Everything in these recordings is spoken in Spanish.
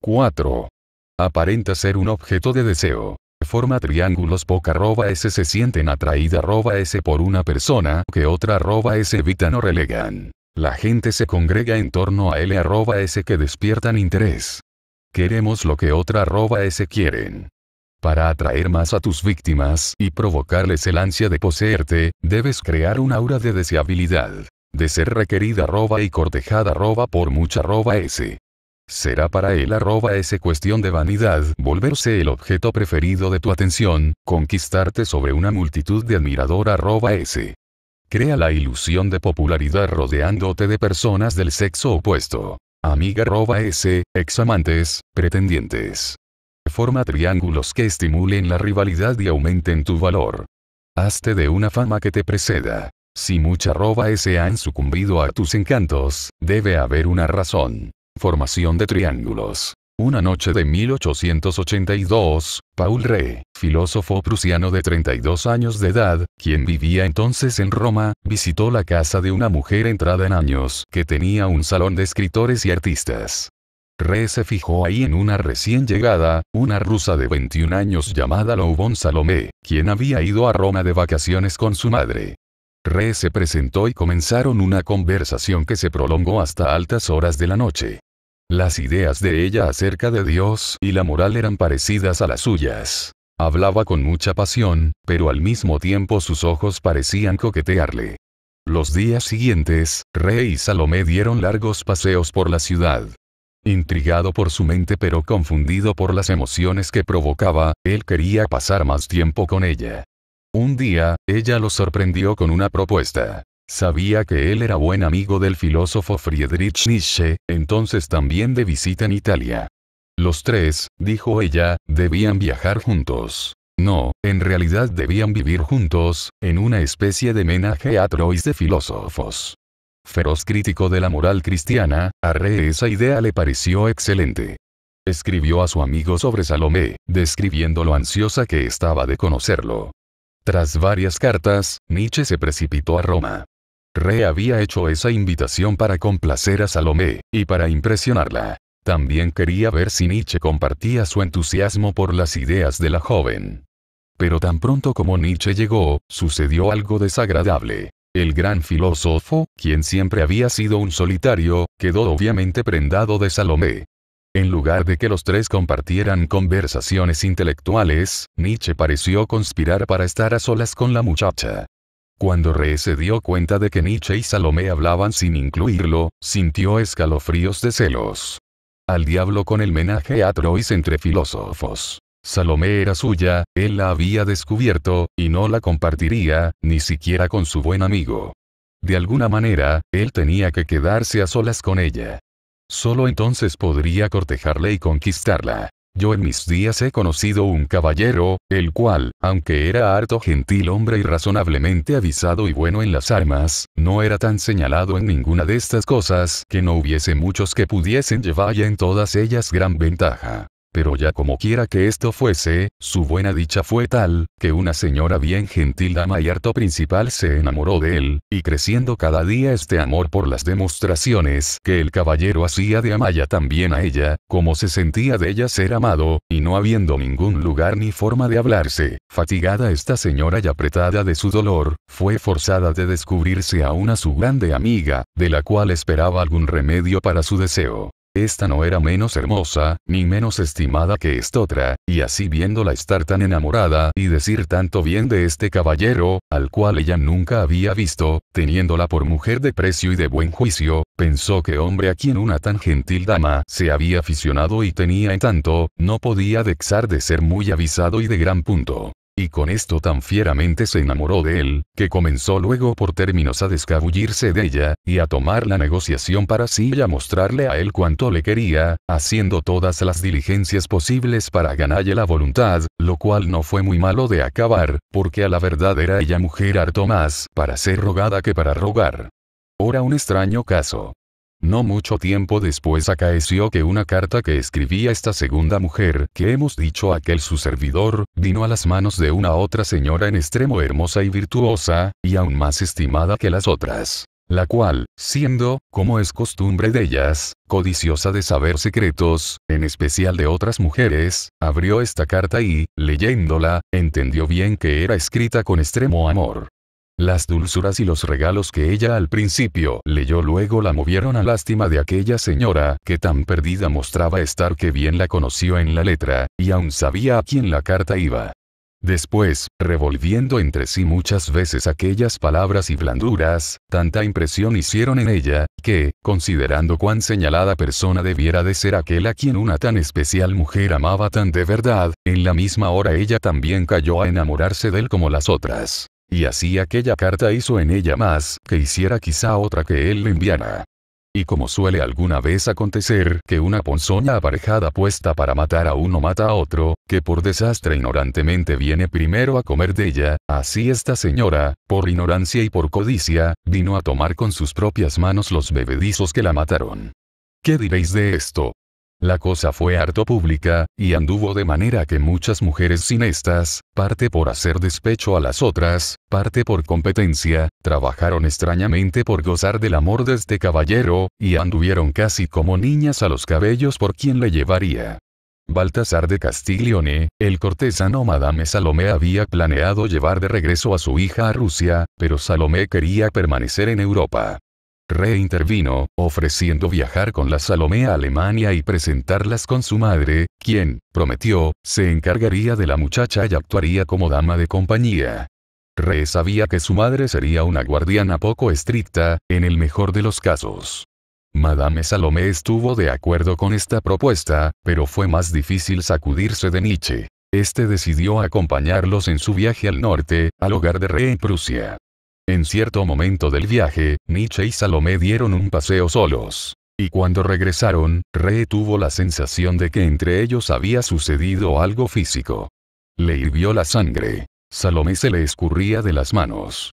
4. Aparenta ser un objeto de deseo. Forma triángulos poca arroba s se sienten atraída arroba s por una persona que otra arroba s evitan o relegan. La gente se congrega en torno a él arroba S que despiertan interés. Queremos lo que otra arroba S quieren. Para atraer más a tus víctimas y provocarles el ansia de poseerte, debes crear un aura de deseabilidad. De ser requerida arroba y cortejada arroba por mucha arroba S. Será para él arroba ese cuestión de vanidad, volverse el objeto preferido de tu atención, conquistarte sobre una multitud de admirador arroba ese. Crea la ilusión de popularidad rodeándote de personas del sexo opuesto. Amiga arroba s, examantes, pretendientes. Forma triángulos que estimulen la rivalidad y aumenten tu valor. Hazte de una fama que te preceda. Si mucha arroba s han sucumbido a tus encantos, debe haber una razón. Formación de triángulos. Una noche de 1882, Paul Re, filósofo prusiano de 32 años de edad, quien vivía entonces en Roma, visitó la casa de una mujer entrada en años que tenía un salón de escritores y artistas. Re se fijó ahí en una recién llegada, una rusa de 21 años llamada Loubon Salomé, quien había ido a Roma de vacaciones con su madre. Re se presentó y comenzaron una conversación que se prolongó hasta altas horas de la noche. Las ideas de ella acerca de Dios y la moral eran parecidas a las suyas. Hablaba con mucha pasión, pero al mismo tiempo sus ojos parecían coquetearle. Los días siguientes, Rey y Salomé dieron largos paseos por la ciudad. Intrigado por su mente pero confundido por las emociones que provocaba, él quería pasar más tiempo con ella. Un día, ella lo sorprendió con una propuesta. Sabía que él era buen amigo del filósofo Friedrich Nietzsche, entonces también de visita en Italia. Los tres, dijo ella, debían viajar juntos. No, en realidad debían vivir juntos, en una especie de menaje a Trois de filósofos. Feroz crítico de la moral cristiana, a Re esa idea le pareció excelente. Escribió a su amigo sobre Salomé, describiendo lo ansiosa que estaba de conocerlo. Tras varias cartas, Nietzsche se precipitó a Roma. Rey había hecho esa invitación para complacer a Salomé, y para impresionarla. También quería ver si Nietzsche compartía su entusiasmo por las ideas de la joven. Pero tan pronto como Nietzsche llegó, sucedió algo desagradable. El gran filósofo, quien siempre había sido un solitario, quedó obviamente prendado de Salomé. En lugar de que los tres compartieran conversaciones intelectuales, Nietzsche pareció conspirar para estar a solas con la muchacha. Cuando Re se dio cuenta de que Nietzsche y Salomé hablaban sin incluirlo, sintió escalofríos de celos. Al diablo con el menaje a Trois entre filósofos. Salomé era suya, él la había descubierto, y no la compartiría, ni siquiera con su buen amigo. De alguna manera, él tenía que quedarse a solas con ella. Solo entonces podría cortejarla y conquistarla. Yo en mis días he conocido un caballero, el cual, aunque era harto gentil hombre y razonablemente avisado y bueno en las armas, no era tan señalado en ninguna de estas cosas que no hubiese muchos que pudiesen llevar en todas ellas gran ventaja. Pero ya como quiera que esto fuese, su buena dicha fue tal, que una señora bien gentil dama y harto principal se enamoró de él, y creciendo cada día este amor por las demostraciones que el caballero hacía de Amaya también a ella, como se sentía de ella ser amado, y no habiendo ningún lugar ni forma de hablarse, fatigada esta señora y apretada de su dolor, fue forzada de descubrirse a una su grande amiga, de la cual esperaba algún remedio para su deseo. Esta no era menos hermosa, ni menos estimada que estotra, y así viéndola estar tan enamorada y decir tanto bien de este caballero, al cual ella nunca había visto, teniéndola por mujer de precio y de buen juicio, pensó que hombre a quien una tan gentil dama se había aficionado y tenía en tanto, no podía dexar de ser muy avisado y de gran punto y con esto tan fieramente se enamoró de él, que comenzó luego por términos a descabullirse de ella, y a tomar la negociación para sí y a mostrarle a él cuánto le quería, haciendo todas las diligencias posibles para ganarle la voluntad, lo cual no fue muy malo de acabar, porque a la verdad era ella mujer harto más para ser rogada que para rogar. Ora un extraño caso. No mucho tiempo después acaeció que una carta que escribía esta segunda mujer, que hemos dicho aquel su servidor, vino a las manos de una otra señora en extremo hermosa y virtuosa, y aún más estimada que las otras. La cual, siendo, como es costumbre de ellas, codiciosa de saber secretos, en especial de otras mujeres, abrió esta carta y, leyéndola, entendió bien que era escrita con extremo amor. Las dulzuras y los regalos que ella al principio leyó luego la movieron a lástima de aquella señora, que tan perdida mostraba estar que bien la conoció en la letra, y aún sabía a quién la carta iba. Después, revolviendo entre sí muchas veces aquellas palabras y blanduras, tanta impresión hicieron en ella, que, considerando cuán señalada persona debiera de ser aquel a quien una tan especial mujer amaba tan de verdad, en la misma hora ella también cayó a enamorarse de él como las otras. Y así aquella carta hizo en ella más que hiciera quizá otra que él le enviara. Y como suele alguna vez acontecer que una ponzoña aparejada puesta para matar a uno mata a otro, que por desastre ignorantemente viene primero a comer de ella, así esta señora, por ignorancia y por codicia, vino a tomar con sus propias manos los bebedizos que la mataron. ¿Qué diréis de esto? La cosa fue harto pública, y anduvo de manera que muchas mujeres estas, parte por hacer despecho a las otras, parte por competencia, trabajaron extrañamente por gozar del amor de este caballero, y anduvieron casi como niñas a los cabellos por quien le llevaría. Baltasar de Castiglione, el cortesano Madame Salomé había planeado llevar de regreso a su hija a Rusia, pero Salomé quería permanecer en Europa. Re intervino, ofreciendo viajar con la Salomé a Alemania y presentarlas con su madre, quien, prometió, se encargaría de la muchacha y actuaría como dama de compañía. Re sabía que su madre sería una guardiana poco estricta, en el mejor de los casos. Madame Salomé estuvo de acuerdo con esta propuesta, pero fue más difícil sacudirse de Nietzsche. Este decidió acompañarlos en su viaje al norte, al hogar de Re en Prusia. En cierto momento del viaje, Nietzsche y Salomé dieron un paseo solos. Y cuando regresaron, Ree tuvo la sensación de que entre ellos había sucedido algo físico. Le hirvió la sangre. Salomé se le escurría de las manos.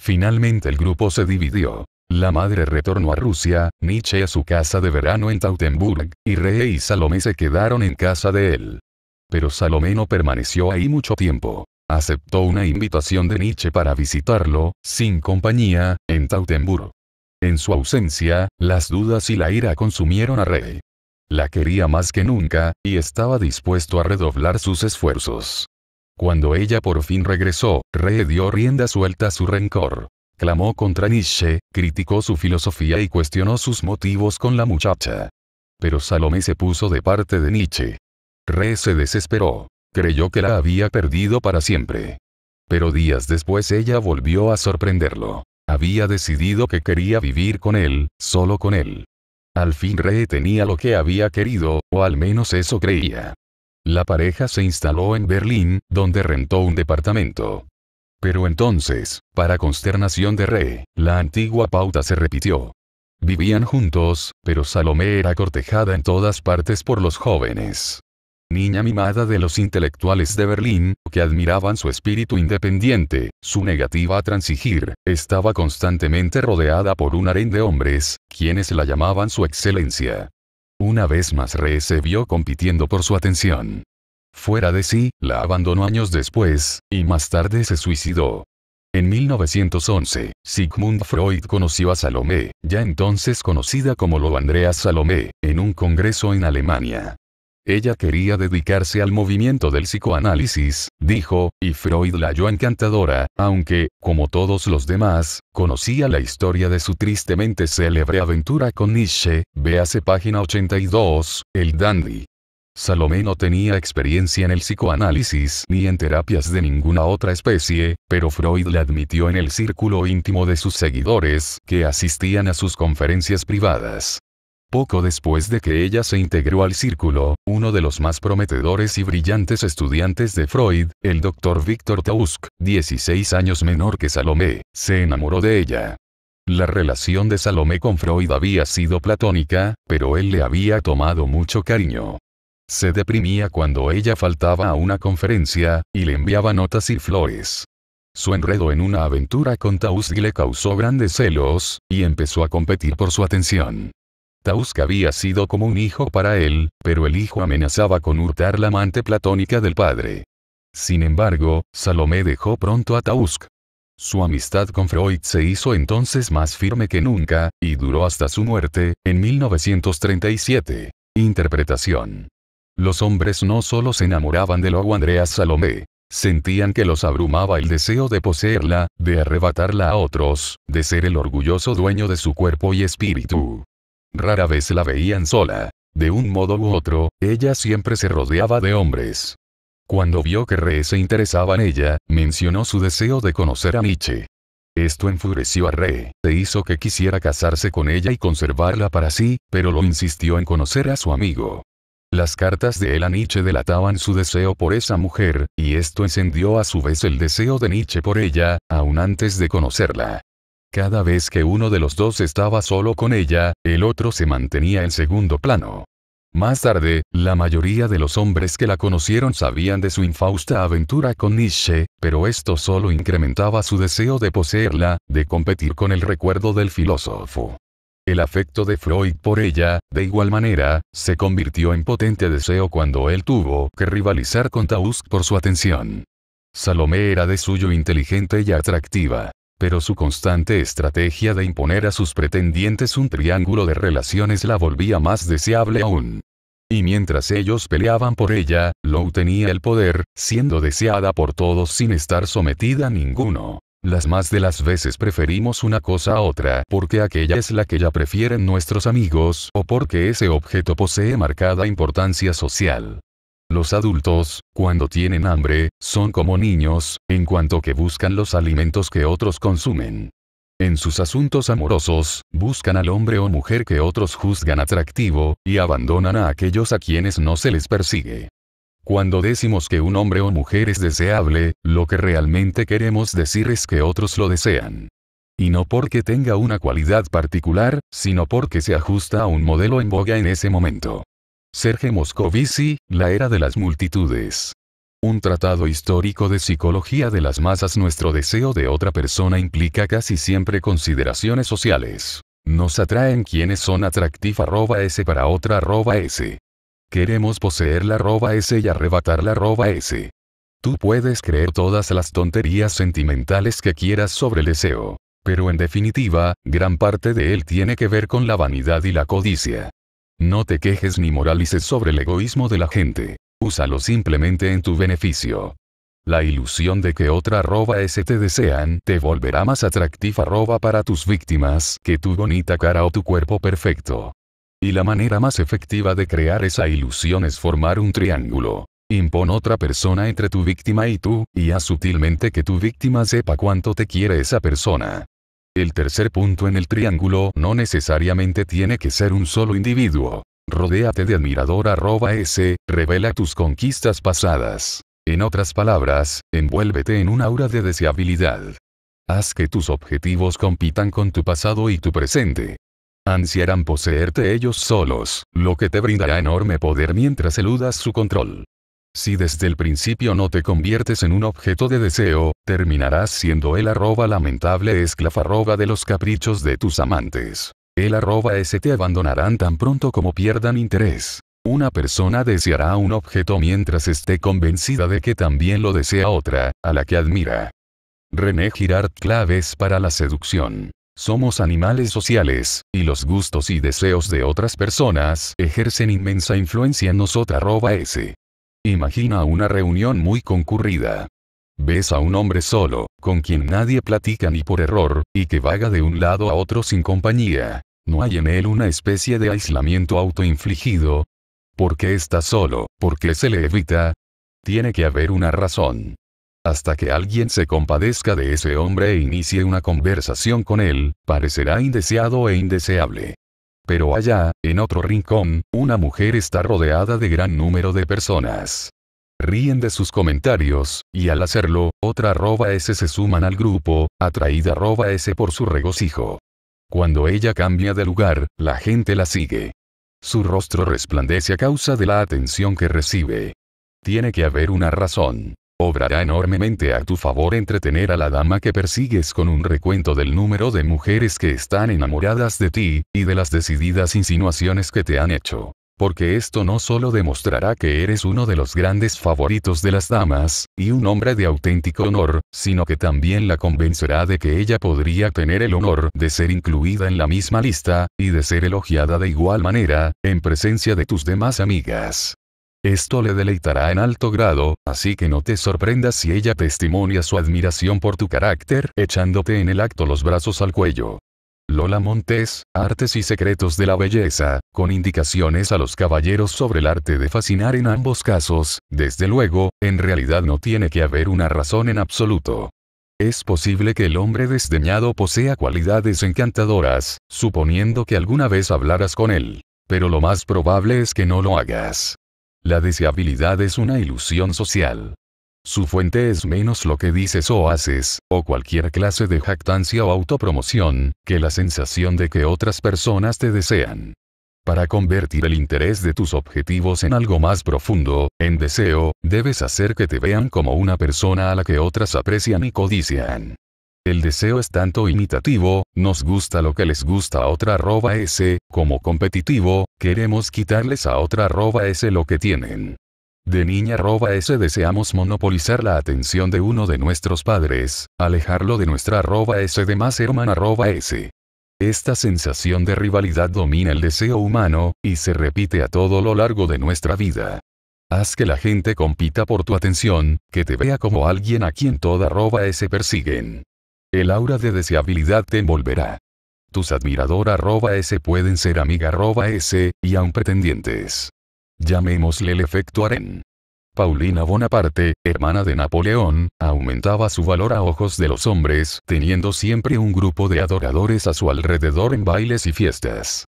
Finalmente el grupo se dividió. La madre retornó a Rusia, Nietzsche a su casa de verano en Tautenburg, y Ree y Salomé se quedaron en casa de él. Pero Salomé no permaneció ahí mucho tiempo. Aceptó una invitación de Nietzsche para visitarlo, sin compañía, en Tautenburg. En su ausencia, las dudas y la ira consumieron a Rey. La quería más que nunca, y estaba dispuesto a redoblar sus esfuerzos. Cuando ella por fin regresó, Rey dio rienda suelta a su rencor. Clamó contra Nietzsche, criticó su filosofía y cuestionó sus motivos con la muchacha. Pero Salomé se puso de parte de Nietzsche. Re se desesperó. Creyó que la había perdido para siempre. Pero días después ella volvió a sorprenderlo. Había decidido que quería vivir con él, solo con él. Al fin Rey tenía lo que había querido, o al menos eso creía. La pareja se instaló en Berlín, donde rentó un departamento. Pero entonces, para consternación de Re, la antigua pauta se repitió. Vivían juntos, pero Salomé era cortejada en todas partes por los jóvenes niña mimada de los intelectuales de Berlín, que admiraban su espíritu independiente, su negativa a transigir, estaba constantemente rodeada por un harén de hombres, quienes la llamaban su excelencia. Una vez más Re se vio compitiendo por su atención. Fuera de sí, la abandonó años después, y más tarde se suicidó. En 1911, Sigmund Freud conoció a Salomé, ya entonces conocida como Lo Andrea Salomé, en un congreso en Alemania. Ella quería dedicarse al movimiento del psicoanálisis, dijo, y Freud la halló encantadora, aunque, como todos los demás, conocía la historia de su tristemente célebre aventura con Nietzsche, véase página 82, El Dandy. Salomé no tenía experiencia en el psicoanálisis ni en terapias de ninguna otra especie, pero Freud la admitió en el círculo íntimo de sus seguidores que asistían a sus conferencias privadas. Poco después de que ella se integró al círculo, uno de los más prometedores y brillantes estudiantes de Freud, el doctor Víctor Tausk, 16 años menor que Salomé, se enamoró de ella. La relación de Salomé con Freud había sido platónica, pero él le había tomado mucho cariño. Se deprimía cuando ella faltaba a una conferencia, y le enviaba notas y flores. Su enredo en una aventura con Tausk le causó grandes celos, y empezó a competir por su atención. Tausk había sido como un hijo para él, pero el hijo amenazaba con hurtar la amante platónica del padre. Sin embargo, Salomé dejó pronto a Tausk. Su amistad con Freud se hizo entonces más firme que nunca, y duró hasta su muerte, en 1937. Interpretación. Los hombres no solo se enamoraban de Logo Andrea Salomé, sentían que los abrumaba el deseo de poseerla, de arrebatarla a otros, de ser el orgulloso dueño de su cuerpo y espíritu. Rara vez la veían sola. De un modo u otro, ella siempre se rodeaba de hombres. Cuando vio que Re se interesaba en ella, mencionó su deseo de conocer a Nietzsche. Esto enfureció a Re, e hizo que quisiera casarse con ella y conservarla para sí, pero lo insistió en conocer a su amigo. Las cartas de él a Nietzsche delataban su deseo por esa mujer, y esto encendió a su vez el deseo de Nietzsche por ella, aún antes de conocerla. Cada vez que uno de los dos estaba solo con ella, el otro se mantenía en segundo plano. Más tarde, la mayoría de los hombres que la conocieron sabían de su infausta aventura con Nietzsche, pero esto solo incrementaba su deseo de poseerla, de competir con el recuerdo del filósofo. El afecto de Freud por ella, de igual manera, se convirtió en potente deseo cuando él tuvo que rivalizar con Tausk por su atención. Salomé era de suyo inteligente y atractiva pero su constante estrategia de imponer a sus pretendientes un triángulo de relaciones la volvía más deseable aún. Y mientras ellos peleaban por ella, Lou tenía el poder, siendo deseada por todos sin estar sometida a ninguno. Las más de las veces preferimos una cosa a otra porque aquella es la que ya prefieren nuestros amigos o porque ese objeto posee marcada importancia social. Los adultos, cuando tienen hambre, son como niños, en cuanto que buscan los alimentos que otros consumen. En sus asuntos amorosos, buscan al hombre o mujer que otros juzgan atractivo, y abandonan a aquellos a quienes no se les persigue. Cuando decimos que un hombre o mujer es deseable, lo que realmente queremos decir es que otros lo desean. Y no porque tenga una cualidad particular, sino porque se ajusta a un modelo en boga en ese momento. Serge Moscovici, La Era de las Multitudes. Un tratado histórico de psicología de las masas Nuestro deseo de otra persona implica casi siempre consideraciones sociales. Nos atraen quienes son atractivas arroba para otra arroba s. Queremos poseer la arroba s y arrebatar la arroba s. Tú puedes creer todas las tonterías sentimentales que quieras sobre el deseo. Pero en definitiva, gran parte de él tiene que ver con la vanidad y la codicia. No te quejes ni moralices sobre el egoísmo de la gente. Úsalo simplemente en tu beneficio. La ilusión de que otra arroba ese te desean te volverá más atractiva arroba para tus víctimas que tu bonita cara o tu cuerpo perfecto. Y la manera más efectiva de crear esa ilusión es formar un triángulo. Impon otra persona entre tu víctima y tú, y haz sutilmente que tu víctima sepa cuánto te quiere esa persona. El tercer punto en el triángulo no necesariamente tiene que ser un solo individuo. Rodéate de admirador arroba s, revela tus conquistas pasadas. En otras palabras, envuélvete en un aura de deseabilidad. Haz que tus objetivos compitan con tu pasado y tu presente. Ansiarán poseerte ellos solos, lo que te brindará enorme poder mientras eludas su control. Si desde el principio no te conviertes en un objeto de deseo, terminarás siendo el arroba lamentable esclafarroba de los caprichos de tus amantes. El arroba ese te abandonarán tan pronto como pierdan interés. Una persona deseará un objeto mientras esté convencida de que también lo desea otra, a la que admira. René Girard Claves para la seducción. Somos animales sociales, y los gustos y deseos de otras personas ejercen inmensa influencia en nosotros. Imagina una reunión muy concurrida. Ves a un hombre solo, con quien nadie platica ni por error, y que vaga de un lado a otro sin compañía. ¿No hay en él una especie de aislamiento autoinfligido? ¿Por qué está solo? ¿Por qué se le evita? Tiene que haber una razón. Hasta que alguien se compadezca de ese hombre e inicie una conversación con él, parecerá indeseado e indeseable. Pero allá, en otro rincón, una mujer está rodeada de gran número de personas. Ríen de sus comentarios, y al hacerlo, otra arroba S se suman al grupo, atraída arroba S por su regocijo. Cuando ella cambia de lugar, la gente la sigue. Su rostro resplandece a causa de la atención que recibe. Tiene que haber una razón obrará enormemente a tu favor entretener a la dama que persigues con un recuento del número de mujeres que están enamoradas de ti, y de las decididas insinuaciones que te han hecho. Porque esto no solo demostrará que eres uno de los grandes favoritos de las damas, y un hombre de auténtico honor, sino que también la convencerá de que ella podría tener el honor de ser incluida en la misma lista, y de ser elogiada de igual manera, en presencia de tus demás amigas. Esto le deleitará en alto grado, así que no te sorprendas si ella testimonia su admiración por tu carácter, echándote en el acto los brazos al cuello. Lola Montes, Artes y Secretos de la Belleza, con indicaciones a los caballeros sobre el arte de fascinar en ambos casos, desde luego, en realidad no tiene que haber una razón en absoluto. Es posible que el hombre desdeñado posea cualidades encantadoras, suponiendo que alguna vez hablaras con él. Pero lo más probable es que no lo hagas. La deseabilidad es una ilusión social. Su fuente es menos lo que dices o haces, o cualquier clase de jactancia o autopromoción, que la sensación de que otras personas te desean. Para convertir el interés de tus objetivos en algo más profundo, en deseo, debes hacer que te vean como una persona a la que otras aprecian y codician. El deseo es tanto imitativo, nos gusta lo que les gusta a otra arroba S, como competitivo, queremos quitarles a otra arroba S lo que tienen. De niña arroba S deseamos monopolizar la atención de uno de nuestros padres, alejarlo de nuestra arroba S de más hermana arroba S. Esta sensación de rivalidad domina el deseo humano, y se repite a todo lo largo de nuestra vida. Haz que la gente compita por tu atención, que te vea como alguien a quien toda arroba S persiguen. El aura de deseabilidad te envolverá. Tus admiradoras pueden ser amiga s, y aún pretendientes. Llamémosle el efecto aren. Paulina Bonaparte, hermana de Napoleón, aumentaba su valor a ojos de los hombres, teniendo siempre un grupo de adoradores a su alrededor en bailes y fiestas.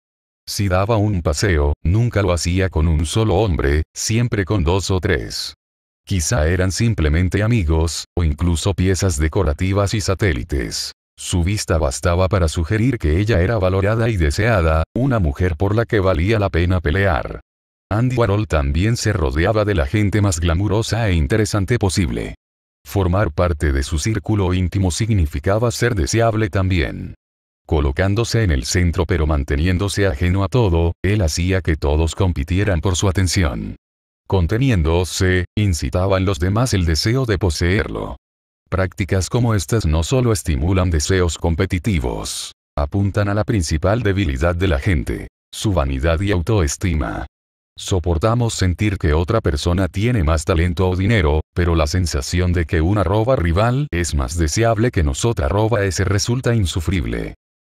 Si daba un paseo, nunca lo hacía con un solo hombre, siempre con dos o tres. Quizá eran simplemente amigos, o incluso piezas decorativas y satélites. Su vista bastaba para sugerir que ella era valorada y deseada, una mujer por la que valía la pena pelear. Andy Warhol también se rodeaba de la gente más glamurosa e interesante posible. Formar parte de su círculo íntimo significaba ser deseable también. Colocándose en el centro pero manteniéndose ajeno a todo, él hacía que todos compitieran por su atención conteniéndose, incitaban los demás el deseo de poseerlo. Prácticas como estas no solo estimulan deseos competitivos, apuntan a la principal debilidad de la gente, su vanidad y autoestima. Soportamos sentir que otra persona tiene más talento o dinero, pero la sensación de que una roba rival es más deseable que nosotra roba ese resulta insufrible.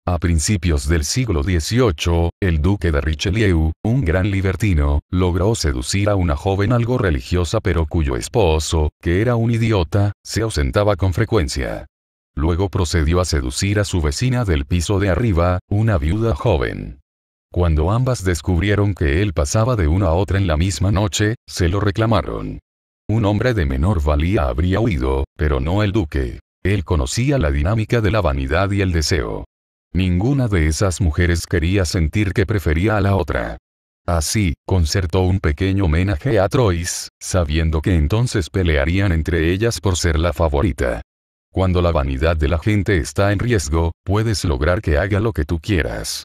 A principios del siglo XVIII, el duque de Richelieu, un gran libertino, logró seducir a una joven algo religiosa pero cuyo esposo, que era un idiota, se ausentaba con frecuencia. Luego procedió a seducir a su vecina del piso de arriba, una viuda joven. Cuando ambas descubrieron que él pasaba de una a otra en la misma noche, se lo reclamaron. Un hombre de menor valía habría huido, pero no el duque. Él conocía la dinámica de la vanidad y el deseo. Ninguna de esas mujeres quería sentir que prefería a la otra. Así, concertó un pequeño homenaje a Troyes, sabiendo que entonces pelearían entre ellas por ser la favorita. Cuando la vanidad de la gente está en riesgo, puedes lograr que haga lo que tú quieras.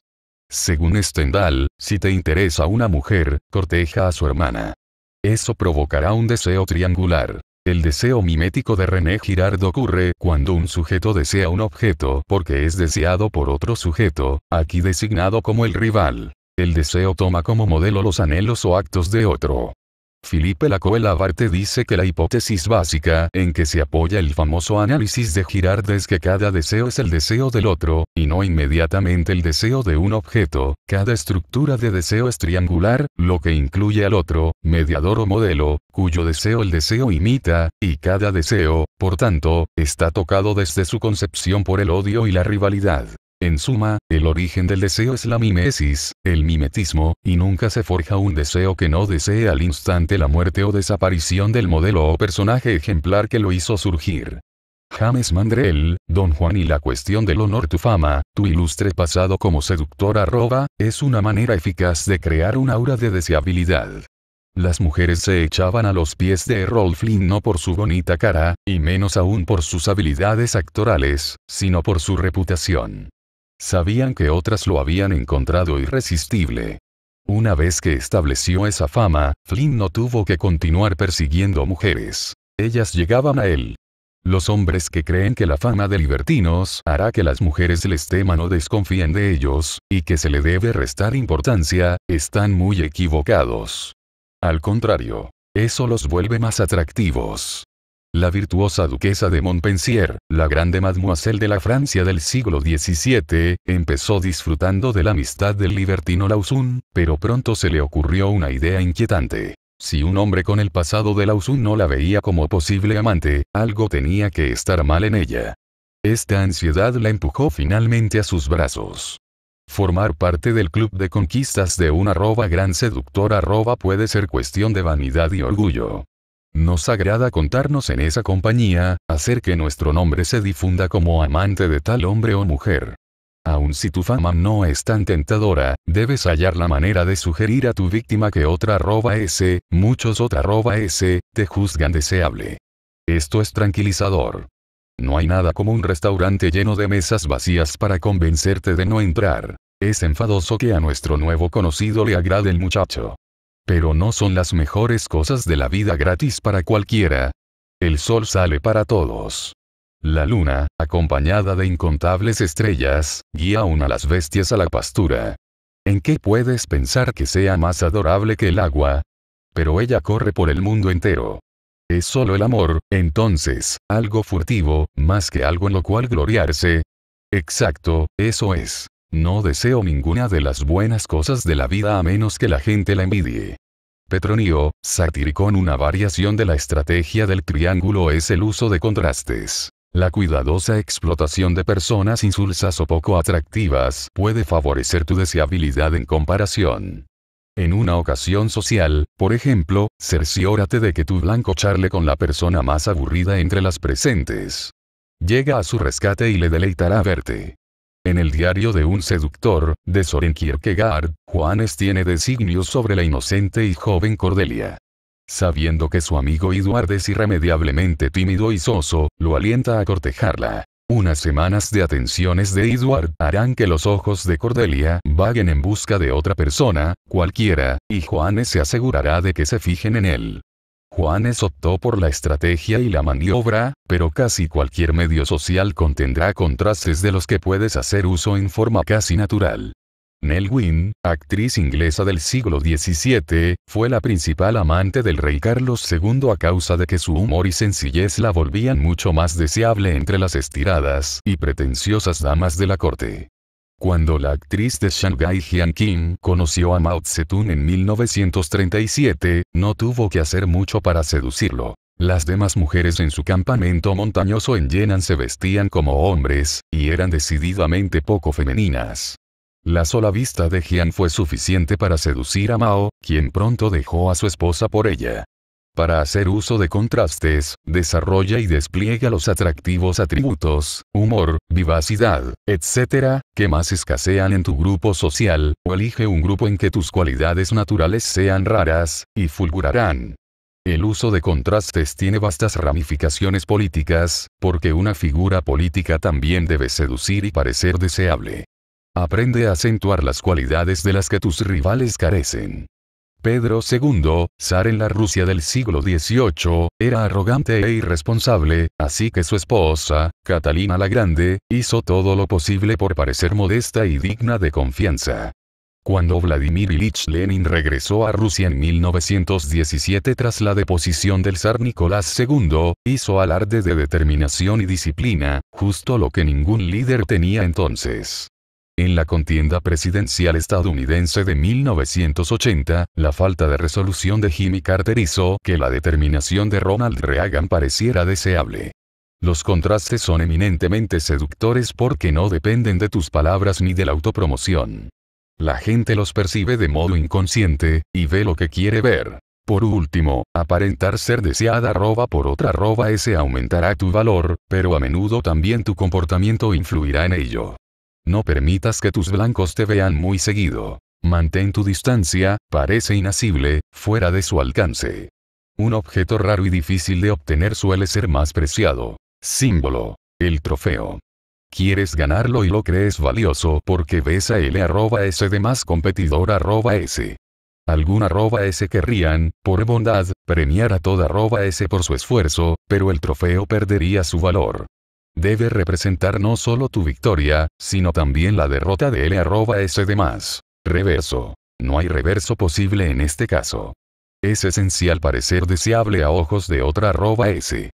Según Stendhal, si te interesa una mujer, corteja a su hermana. Eso provocará un deseo triangular. El deseo mimético de René Girard ocurre cuando un sujeto desea un objeto porque es deseado por otro sujeto, aquí designado como el rival. El deseo toma como modelo los anhelos o actos de otro. Filipe Lacoel-Abarte dice que la hipótesis básica en que se apoya el famoso análisis de Girard es que cada deseo es el deseo del otro, y no inmediatamente el deseo de un objeto. Cada estructura de deseo es triangular, lo que incluye al otro, mediador o modelo, cuyo deseo el deseo imita, y cada deseo, por tanto, está tocado desde su concepción por el odio y la rivalidad. En suma, el origen del deseo es la mimesis, el mimetismo, y nunca se forja un deseo que no desee al instante la muerte o desaparición del modelo o personaje ejemplar que lo hizo surgir. James Mandrell, Don Juan y la cuestión del honor tu fama, tu ilustre pasado como seductor arroba, es una manera eficaz de crear un aura de deseabilidad. Las mujeres se echaban a los pies de Errol Flynn no por su bonita cara, y menos aún por sus habilidades actorales, sino por su reputación sabían que otras lo habían encontrado irresistible. Una vez que estableció esa fama, Flynn no tuvo que continuar persiguiendo mujeres. Ellas llegaban a él. Los hombres que creen que la fama de libertinos hará que las mujeres les teman o desconfíen de ellos, y que se le debe restar importancia, están muy equivocados. Al contrario, eso los vuelve más atractivos. La virtuosa duquesa de Montpensier, la grande mademoiselle de la Francia del siglo XVII, empezó disfrutando de la amistad del libertino Lausun, pero pronto se le ocurrió una idea inquietante. Si un hombre con el pasado de Lausun no la veía como posible amante, algo tenía que estar mal en ella. Esta ansiedad la empujó finalmente a sus brazos. Formar parte del club de conquistas de una arroba gran seductora arroba puede ser cuestión de vanidad y orgullo. Nos agrada contarnos en esa compañía, hacer que nuestro nombre se difunda como amante de tal hombre o mujer. Aun si tu fama no es tan tentadora, debes hallar la manera de sugerir a tu víctima que otra arroba S, muchos otra S, te juzgan deseable. Esto es tranquilizador. No hay nada como un restaurante lleno de mesas vacías para convencerte de no entrar. Es enfadoso que a nuestro nuevo conocido le agrade el muchacho. Pero no son las mejores cosas de la vida gratis para cualquiera. El sol sale para todos. La luna, acompañada de incontables estrellas, guía aún a las bestias a la pastura. ¿En qué puedes pensar que sea más adorable que el agua? Pero ella corre por el mundo entero. Es solo el amor, entonces, algo furtivo, más que algo en lo cual gloriarse. Exacto, eso es. No deseo ninguna de las buenas cosas de la vida a menos que la gente la envidie. Petronio, satiricón una variación de la estrategia del triángulo es el uso de contrastes. La cuidadosa explotación de personas insulsas o poco atractivas puede favorecer tu deseabilidad en comparación. En una ocasión social, por ejemplo, cerciórate de que tu blanco charle con la persona más aburrida entre las presentes. Llega a su rescate y le deleitará verte. En el diario de un seductor, de Soren Kierkegaard, Juanes tiene designios sobre la inocente y joven Cordelia. Sabiendo que su amigo Eduard es irremediablemente tímido y soso, lo alienta a cortejarla. Unas semanas de atenciones de Edward harán que los ojos de Cordelia vaguen en busca de otra persona, cualquiera, y Juanes se asegurará de que se fijen en él. Juanes optó por la estrategia y la maniobra, pero casi cualquier medio social contendrá contrastes de los que puedes hacer uso en forma casi natural. Nell actriz inglesa del siglo XVII, fue la principal amante del rey Carlos II a causa de que su humor y sencillez la volvían mucho más deseable entre las estiradas y pretenciosas damas de la corte. Cuando la actriz de Shanghai Jian Kim conoció a Mao Zedong en 1937, no tuvo que hacer mucho para seducirlo. Las demás mujeres en su campamento montañoso en Yenan se vestían como hombres, y eran decididamente poco femeninas. La sola vista de Jian fue suficiente para seducir a Mao, quien pronto dejó a su esposa por ella. Para hacer uso de contrastes, desarrolla y despliega los atractivos atributos, humor, vivacidad, etc., que más escasean en tu grupo social, o elige un grupo en que tus cualidades naturales sean raras, y fulgurarán. El uso de contrastes tiene vastas ramificaciones políticas, porque una figura política también debe seducir y parecer deseable. Aprende a acentuar las cualidades de las que tus rivales carecen. Pedro II, zar en la Rusia del siglo XVIII, era arrogante e irresponsable, así que su esposa, Catalina la Grande, hizo todo lo posible por parecer modesta y digna de confianza. Cuando Vladimir Ilich Lenin regresó a Rusia en 1917 tras la deposición del zar Nicolás II, hizo alarde de determinación y disciplina, justo lo que ningún líder tenía entonces. En la contienda presidencial estadounidense de 1980, la falta de resolución de Jimmy Carter hizo que la determinación de Ronald Reagan pareciera deseable. Los contrastes son eminentemente seductores porque no dependen de tus palabras ni de la autopromoción. La gente los percibe de modo inconsciente, y ve lo que quiere ver. Por último, aparentar ser deseada roba por otra roba ese aumentará tu valor, pero a menudo también tu comportamiento influirá en ello. No permitas que tus blancos te vean muy seguido. Mantén tu distancia, parece inasible, fuera de su alcance. Un objeto raro y difícil de obtener suele ser más preciado. Símbolo. El trofeo. Quieres ganarlo y lo crees valioso porque ves a L arroba S de más competidor arroba S. alguna arroba S querrían, por bondad, premiar a toda arroba S por su esfuerzo, pero el trofeo perdería su valor. Debe representar no solo tu victoria, sino también la derrota de L-S demás. Reverso. No hay reverso posible en este caso. Es esencial parecer deseable a ojos de otra arroba S.